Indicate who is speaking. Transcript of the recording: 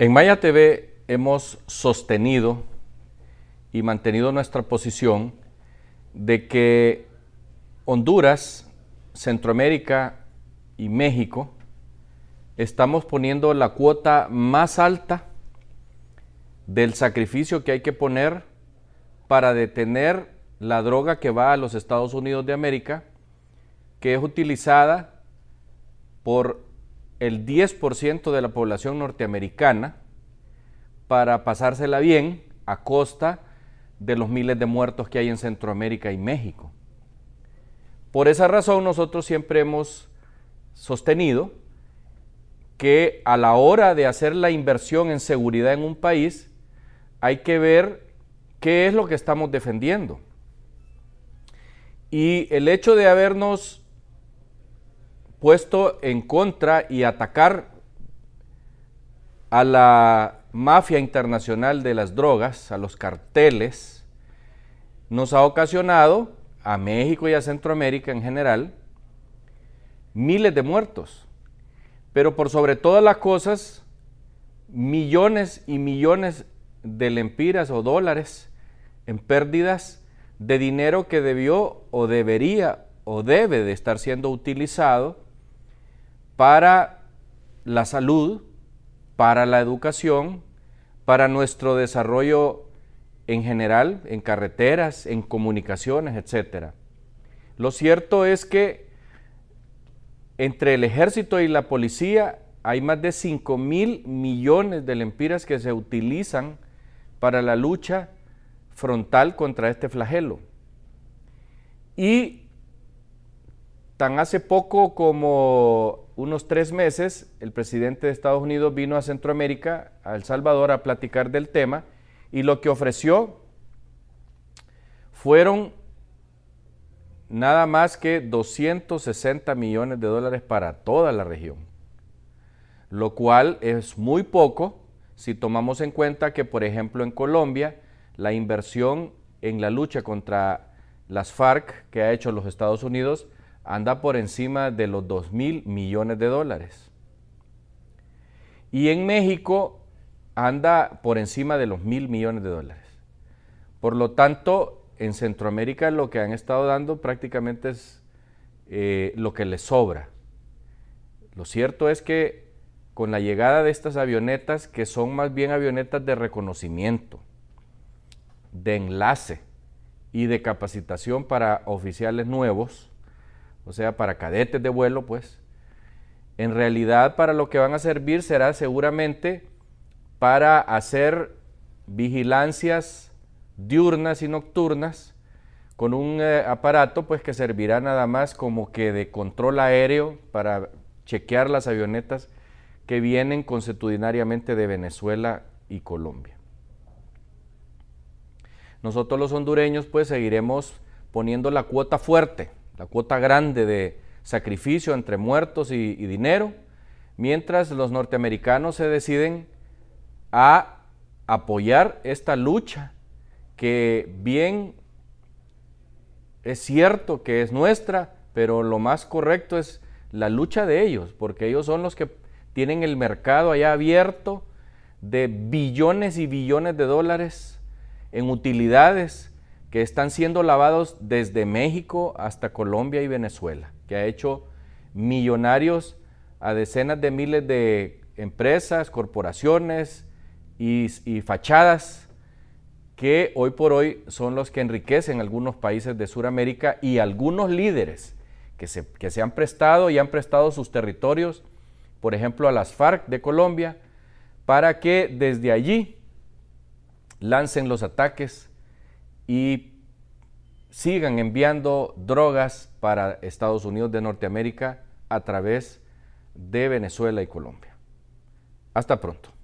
Speaker 1: En Maya TV hemos sostenido y mantenido nuestra posición de que Honduras, Centroamérica y México estamos poniendo la cuota más alta del sacrificio que hay que poner para detener la droga que va a los Estados Unidos de América, que es utilizada por el 10% de la población norteamericana para pasársela bien a costa de los miles de muertos que hay en Centroamérica y México. Por esa razón nosotros siempre hemos sostenido que a la hora de hacer la inversión en seguridad en un país hay que ver qué es lo que estamos defendiendo. Y el hecho de habernos puesto en contra y atacar a la mafia internacional de las drogas, a los carteles, nos ha ocasionado a México y a Centroamérica en general miles de muertos, pero por sobre todas las cosas, millones y millones de lempiras o dólares en pérdidas de dinero que debió o debería o debe de estar siendo utilizado para la salud, para la educación, para nuestro desarrollo en general, en carreteras, en comunicaciones, etc. Lo cierto es que entre el ejército y la policía hay más de 5 mil millones de lempiras que se utilizan para la lucha frontal contra este flagelo. Y tan hace poco como unos tres meses, el presidente de Estados Unidos vino a Centroamérica, a El Salvador, a platicar del tema y lo que ofreció fueron nada más que 260 millones de dólares para toda la región, lo cual es muy poco si tomamos en cuenta que, por ejemplo, en Colombia, la inversión en la lucha contra las FARC que ha hecho los Estados Unidos anda por encima de los 2 mil millones de dólares. Y en México anda por encima de los mil millones de dólares. Por lo tanto, en Centroamérica lo que han estado dando prácticamente es eh, lo que les sobra. Lo cierto es que con la llegada de estas avionetas, que son más bien avionetas de reconocimiento, de enlace y de capacitación para oficiales nuevos, o sea, para cadetes de vuelo, pues, en realidad para lo que van a servir será seguramente para hacer vigilancias diurnas y nocturnas con un eh, aparato pues que servirá nada más como que de control aéreo para chequear las avionetas que vienen consuetudinariamente de Venezuela y Colombia. Nosotros los hondureños pues seguiremos poniendo la cuota fuerte la cuota grande de sacrificio entre muertos y, dinero, mientras los norteamericanos se deciden a apoyar esta lucha que bien es cierto que es nuestra, pero lo más correcto es la lucha de ellos, porque ellos son los que tienen el mercado allá abierto de billones y billones de dólares en utilidades que están siendo lavados desde México hasta Colombia y Venezuela, que ha hecho millonarios a decenas de miles de empresas, corporaciones y, fachadas que hoy por hoy son los que enriquecen algunos países de Sudamérica y algunos líderes que se, que se han prestado y han prestado sus territorios, por ejemplo, a las FARC de Colombia, para que desde allí lancen los ataques y sigan enviando drogas para Estados Unidos de Norteamérica a través de Venezuela y Colombia. Hasta pronto.